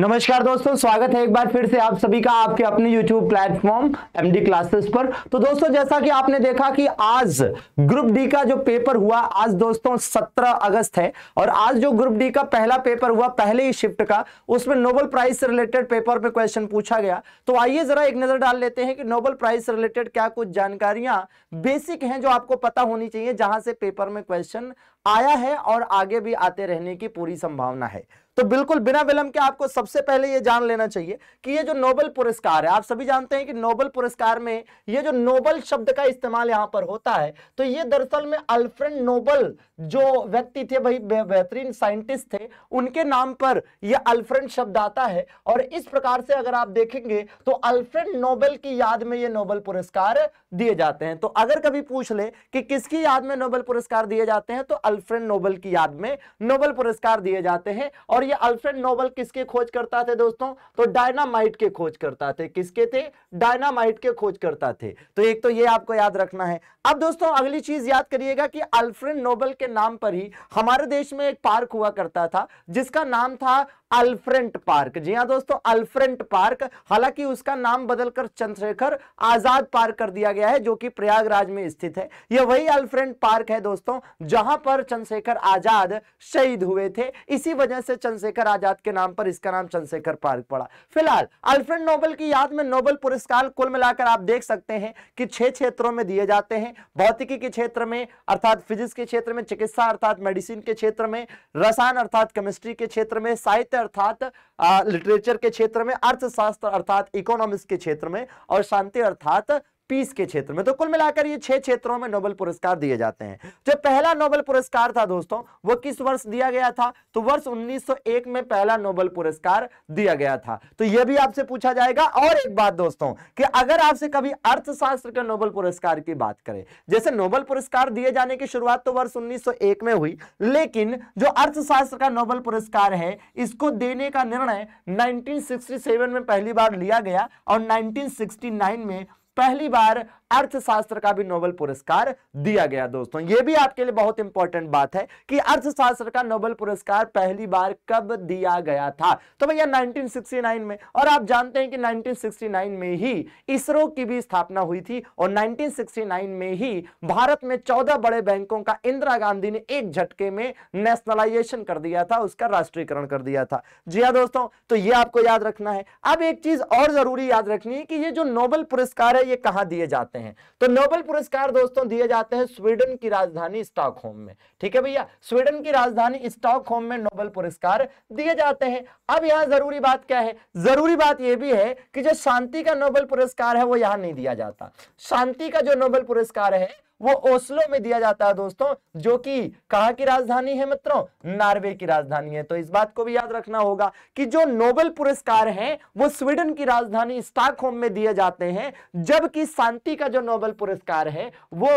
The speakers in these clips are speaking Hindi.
नमस्कार दोस्तों स्वागत है एक बार फिर से आप सभी का आपके अपने YouTube प्लेटफॉर्म डी क्लासेस पर तो दोस्तों जैसा कि आपने देखा कि आज ग्रुप डी का जो पेपर हुआ आज दोस्तों 17 अगस्त है और आज जो ग्रुप डी का पहला पेपर हुआ पहले ही शिफ्ट का उसमें नोबल प्राइज से रिलेटेड पेपर पे क्वेश्चन पूछा गया तो आइए जरा एक नजर डाल लेते हैं कि नोबल प्राइज से रिलेटेड क्या कुछ जानकारियां बेसिक है जो आपको पता होनी चाहिए जहां से पेपर में क्वेश्चन आया है और आगे भी आते रहने की पूरी संभावना है तो बिल्कुल बिना विलंब के आपको सबसे पहले यह जान लेना चाहिए कि यह जो नोबल पुरस्कार है आप सभी जानते हैं कि नोबल पुरस्कार में यह जो नोबल शब्द का इस्तेमाल यहां पर होता है तो यह दरअसल में अल्फ्रेंड नोबल जो व्यक्ति थे भाई बेहतरीन साइंटिस्ट थे उनके नाम पर यह अल्फ्रेंड शब्द आता है और इस प्रकार से अगर आप देखेंगे तो अल्फ्रेंड नोबल की याद में यह नोबल पुरस्कार दिए जाते हैं तो अगर कभी पूछ ले कि किसकी याद में नोबल पुरस्कार दिए जाते हैं तो अल्फ्रेंड नोबल की याद में नोबल पुरस्कार दिए जाते हैं और ये अल्फ्रेड नोबल किसके खोज करता थे दोस्तों तो डायनामाइट के खोज करता थे किसके थे डायनामाइट के खोज करता थे तो एक तो ये आपको याद रखना है अब दोस्तों अगली चीज याद करिएगा कि अल्फ्रेड नोबल के नाम पर ही हमारे देश में एक पार्क हुआ करता था जिसका नाम था अल्फ्रेंट पार्क जी हाँ दोस्तों अल्फ्रेंट पार्क हालांकि उसका नाम बदलकर चंद्रशेखर आजाद पार्क कर दिया गया है जो कि प्रयागराज में स्थित है यह वही अल्फ्रेंट पार्क है दोस्तों जहां पर चंद्रशेखर आजाद शहीद हुए थे इसी वजह से चंद्रशेखर आजाद के नाम पर इसका नाम चंद्रशेखर पार्क पड़ा फिलहाल अल्फ्रेंट नोबल की याद में नोबल पुरस्कार कुल मिलाकर आप देख सकते हैं कि छह क्षेत्रों में दिए जाते हैं भौतिकी के क्षेत्र में अर्थात फिजिक्स के क्षेत्र में चिकित्सा अर्थात मेडिसिन के क्षेत्र में रसायन अर्थात केमिस्ट्री के क्षेत्र में साहित्य अर्थात लिटरेचर के क्षेत्र में अर्थशास्त्र अर्थात इकोनॉमिक्स के क्षेत्र में और शांति अर्थात पीस के क्षेत्र में तो कुल मिलाकर ये छह क्षेत्रों में नोबेल पुरस्कार दिए जाते हैं जो पहला नोबेल पुरस्कार था दोस्तों वो किस वर्ष दिया गया था तो वर्ष 1901 में पहला नोबेल पुरस्कार दिया गया था तो ये भी आपसे पूछा जाएगा और एक बात दोस्तों कि अगर आपसे कभी अर्थशास्त्र के नोबेल पुरस्कार की बात करें जैसे नोबेल पुरस्कार दिए जाने की शुरुआत तो वर्ष उन्नीस में हुई लेकिन जो अर्थशास्त्र का नोबेल पुरस्कार है इसको देने का निर्णय नाइनटीन में पहली बार लिया गया और नाइनटीन में पहली बार अर्थशास्त्र का भी नोबेल पुरस्कार दिया गया दोस्तों ये भी आपके लिए बहुत इंपॉर्टेंट बात है कि अर्थशास्त्र का नोबेल पुरस्कार पहली बार कब दिया गया था तो भैया 1969 में और आप जानते हैं कि 1969 में ही इसरो की भी स्थापना हुई थी और 1969 में ही भारत में चौदह बड़े बैंकों का इंदिरा गांधी ने एक झटके में नेशनलाइजेशन कर दिया था उसका राष्ट्रीयकरण कर दिया था जी हाँ दोस्तों तो यह आपको याद रखना है अब एक चीज और जरूरी याद रखनी है कि ये जो नोबेल पुरस्कार है ये कहां दिए जाते हैं जाते हैं तो नोबेल पुरस्कार दोस्तों दिए जाते हैं स्वीडन की राजधानी स्टॉकहोम में ठीक है भैया स्वीडन की राजधानी स्टॉकहोम में नोबेल पुरस्कार दिए जाते हैं अब यहां जरूरी बात क्या है जरूरी बात यह भी है कि जो शांति का नोबेल पुरस्कार है वो यहां नहीं दिया जाता शांति का जो नोबेल पुरस्कार है वो ओस्लो में दिया जाता है दोस्तों जो कि कहा की राजधानी है मित्रों नॉर्वे की राजधानी है तो इस बात को भी याद रखना होगा कि जो नोबेल पुरस्कार हैं वो स्वीडन की राजधानी स्टॉकहोम में दिए जाते हैं जबकि शांति का जो नोबेल पुरस्कार है वो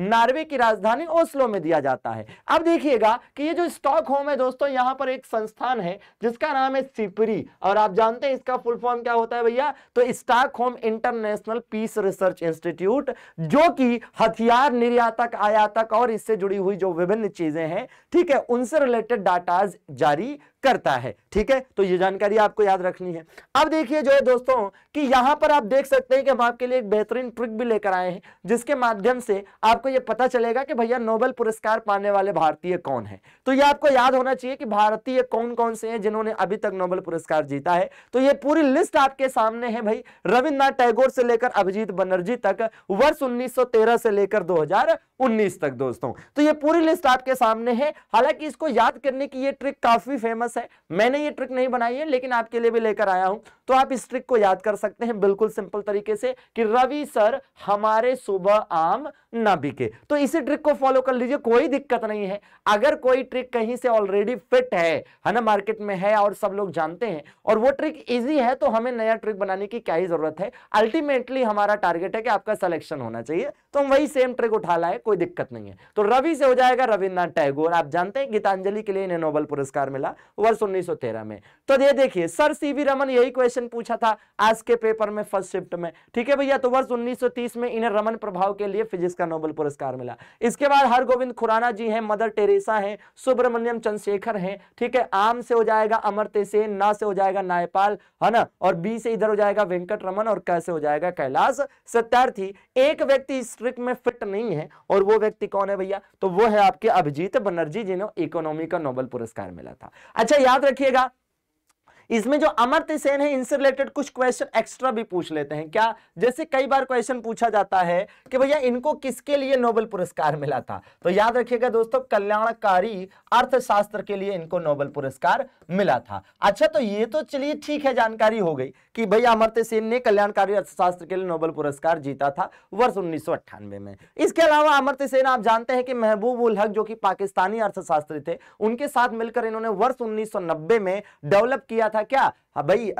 नॉर्वे की राजधानी ओस्लो में दिया जाता है अब देखिएगा कि ये जो होम है दोस्तों यहां पर एक संस्थान है जिसका नाम है सिपरी और आप जानते हैं इसका फुल फॉर्म क्या होता है भैया तो home international peace research institute जो कि हथियार व्यापार निर्यातक आयातक और इससे जुड़ी हुई जो विभिन्न चीजें हैं ठीक है उनसे रिलेटेड डाटाज जारी करता है ठीक है तो ये जानकारी आपको याद रखनी है अब देखिए जो है दोस्तों कि यहां पर आप देख सकते हैं कि हम आपके लिए एक बेहतरीन ट्रिक भी लेकर आए हैं जिसके माध्यम से आपको ये पता चलेगा कि भैया नोबेल पुरस्कार पाने वाले भारतीय कौन है तो ये आपको याद होना चाहिए कि भारतीय कौन कौन से हैं जिन्होंने अभी तक नोबेल पुरस्कार जीता है तो ये पूरी लिस्ट आपके सामने है भाई रविन्द्रनाथ टैगोर से लेकर अभिजीत बनर्जी तक वर्ष उन्नीस से लेकर 2019 तक दोस्तों तो ये पूरी लिस्ट आपके सामने है हालांकि इसको याद करने की ये ट्रिक काफी फेमस फेमस है मैंने ये ट्रिक नहीं बनाई है लेकिन आपके लिए भी लेकर आया हूं तो आप इस ट्रिक को याद कर सकते हैं बिल्कुल सिंपल तरीके से कि रवि सर हमारे सुबह आम ना बिके तो इसी ट्रिक को फॉलो कर लीजिए कोई दिक्कत नहीं है अगर कोई ट्रिक कहीं से ऑलरेडी फिट है है ना मार्केट में है और सब लोग जानते हैं और वो ट्रिक इजी है तो हमें नया ट्रिक बनाने की क्या ही जरूरत है अल्टीमेटली हमारा टारगेट है कि आपका सिलेक्शन होना चाहिए तो हम वही सेम ट्रिक उठा लाए कोई दिक्कत नहीं है तो रवि से हो जाएगा रविन्द्रनाथ टैगोर आप जानते हैं गीतांजलि के लिए इन्हें नोबल पुरस्कार मिला वर्ष उन्नीस में तो ये देखिए सर सी रमन यही क्वेश्चन पूछा था आज के पेपर में फर्स्ट शिफ्ट में ठीक है भैया तो वर्ष उन्नीस में इन्हें रमन प्रभाव के लिए फिजिक्स इसका नोबल पुरस्कार मिला इसके बाद हर गोविंद खुराना जी हैं मदर टेरेसा हैं सुब्रमण्यम चंद्रशेखर हैं ठीक है आम से हो जाएगा अमर्त्य सेन ना से हो जाएगा नायपाल है ना और बी से इधर हो जाएगा वेंकट रमन और कैसे हो जाएगा कैलाश सत्यार्थी एक व्यक्ति इस ट्रिक में फिट नहीं है और वो व्यक्ति कौन है भैया तो वो है आपके अभिजीत बनर्जी जिन्हें इकोनॉमी का नोबल पुरस्कार मिला था अच्छा याद रखिएगा इसमें जो अमर्त्य सेन है इनसे रिलेटेड कुछ क्वेश्चन एक्स्ट्रा भी पूछ लेते हैं क्या जैसे कई बार क्वेश्चन पूछा जाता है कि भैया इनको किसके लिए नोबेल पुरस्कार मिला था तो याद रखिएगा दोस्तों कल्याणकारी अर्थशास्त्र के लिए इनको नोबेल पुरस्कार मिला था अच्छा तो ये तो चलिए ठीक है जानकारी हो गई कि भैया अमर्त्य सेन ने कल्याणकारी अर्थशास्त्र के लिए नोबेल पुरस्कार जीता था वर्ष उन्नीस में इसके अलावा अमर्त्य सेन आप जानते हैं कि महबूब उल हक जो कि पाकिस्तानी अर्थशास्त्री थे उनके साथ मिलकर इन्होंने वर्ष उन्नीस में डेवलप किया था था क्या हाँ भाई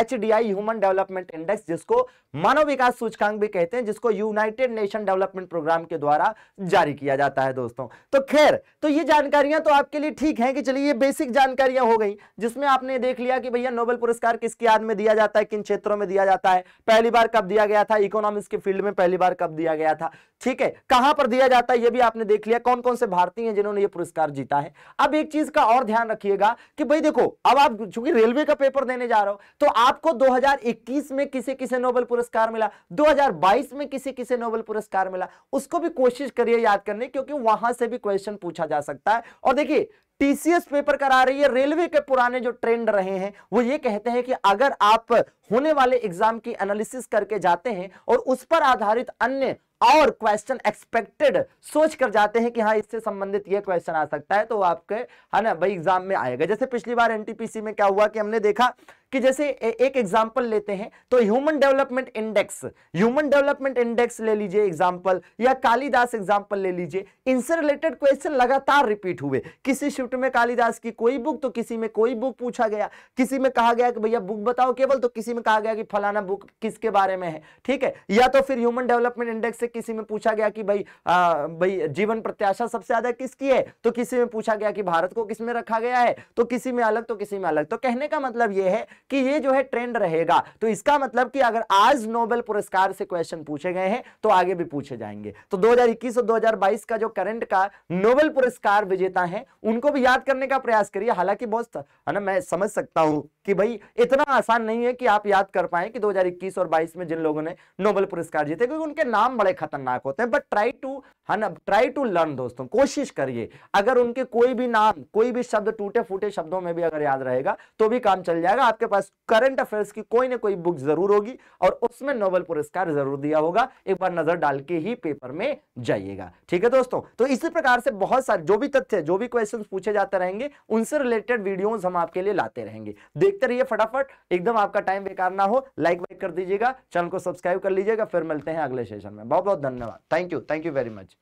H D I human development index जिसको मानव विकास सूचकांक भी कहते हैं जिसको यूनाइटेड नेशन डेवलपमेंट प्रोग्राम के द्वारा जारी किया जाता है दोस्तों तो खैर तो ये जानकारियां तो आपके लिए ठीक है कि चलिए ये बेसिक जानकारियां हो गई जिसमें आपने देख लिया कि भैया नोबेल पुरस्कार किसके याद में दिया जाता है किन क्षेत्रों में दिया जाता है पहली बार कब दिया गया था इकोनॉमिक्स के फील्ड में पहली बार कब दिया गया था ठीक है कहां पर दिया जाता है यह भी आपने देख लिया कौन कौन से भारतीय हैं जिन्होंने ये पुरस्कार जीता है अब एक चीज का और ध्यान रखिएगा कि भाई देखो अब आप चूंकि रेलवे का पेपर देने जा रहे हो तो आपको 2021 में किसे किसे नोबेल पुरस्कार पुरस्कार मिला 2022 में किसी किसे नोबेल पुरस्कार मिला उसको भी कोशिश करिए याद करने क्योंकि वहां से भी क्वेश्चन पूछा जा सकता है और देखिए टीसीएस पेपर करा रही है रेलवे के पुराने जो ट्रेंड रहे हैं वो ये कहते हैं कि अगर आप होने वाले एग्जाम की एनालिसिस करके जाते हैं और उस पर आधारित अन्य और क्वेश्चन एक्सपेक्टेड सोच कर जाते हैं कि हाँ इससे संबंधित ये क्वेश्चन आ सकता है तो आपके है ना भाई एग्जाम में आएगा जैसे पिछली बार एनटीपीसी में क्या हुआ कि हमने देखा कि जैसे एक एग्जाम्पल लेते हैं तो human development index human development index ले लीजिए एग्जाम्पल या कालिदास एग्जाम्पल ले लीजिए इनसे रिलेटेड क्वेश्चन लगातार रिपीट हुए किसी शिफ्ट में कालिदास की कोई बुक तो किसी में कोई बुक पूछा गया किसी में कहा गया कि भैया बुक बताओ केवल तो किसी में कहा गया कि फलाना बुक किसके बारे में है ठीक है या तो फिर ह्यूमन डेवलपमेंट इंडेक्स से किसी में पूछा गया कि भाई भाई जीवन प्रत्याशा सबसे ज्यादा किसकी है तो किसी में पूछा गया कि भारत को किसमें रखा गया है तो किसी में अलग तो किसी में अलग तो कहने का मतलब यह है कि ये जो है ट्रेंड रहेगा तो इसका मतलब कि अगर आज नोबेल पुरस्कार से क्वेश्चन पूछे गए हैं तो आगे भी पूछे जाएंगे तो 2021 और 2022 का जो करंट का नोबेल पुरस्कार विजेता है उनको भी याद करने का प्रयास करिए हालांकि बहुत है ना मैं समझ सकता हूं कि भाई इतना आसान नहीं है कि आप याद कर पाए कि 2021 और 22 में जिन लोगों ने नोबेल पुरस्कार जीते क्योंकि उनके नाम बड़े खतरनाक होते हैं बट ट्राई टू है ना ट्राई टू लर्न दोस्तों कोशिश करिए अगर उनके कोई भी नाम कोई भी शब्द टूटे फूटे शब्दों में भी अगर याद रहेगा तो भी काम चल जाएगा आपके पास करंट अफेयर्स की कोई ना कोई बुक जरूर होगी और उसमें नोबेल पुरस्कार जरूर दिया होगा एक बार नजर डाल के ही पेपर में जाइएगा ठीक है दोस्तों तो इसी प्रकार से बहुत सारे जो भी तथ्य जो भी क्वेश्चन पूछे जाते रहेंगे उनसे रिलेटेड वीडियोज हम आपके लिए लाते रहेंगे देख देखते रहिए फटाफट एकदम आपका टाइम बेकार ना हो लाइक वाइक कर दीजिएगा चैनल को सब्सक्राइब कर लीजिएगा फिर मिलते हैं अगले सेशन में बहुत बहुत धन्यवाद thank you thank you very much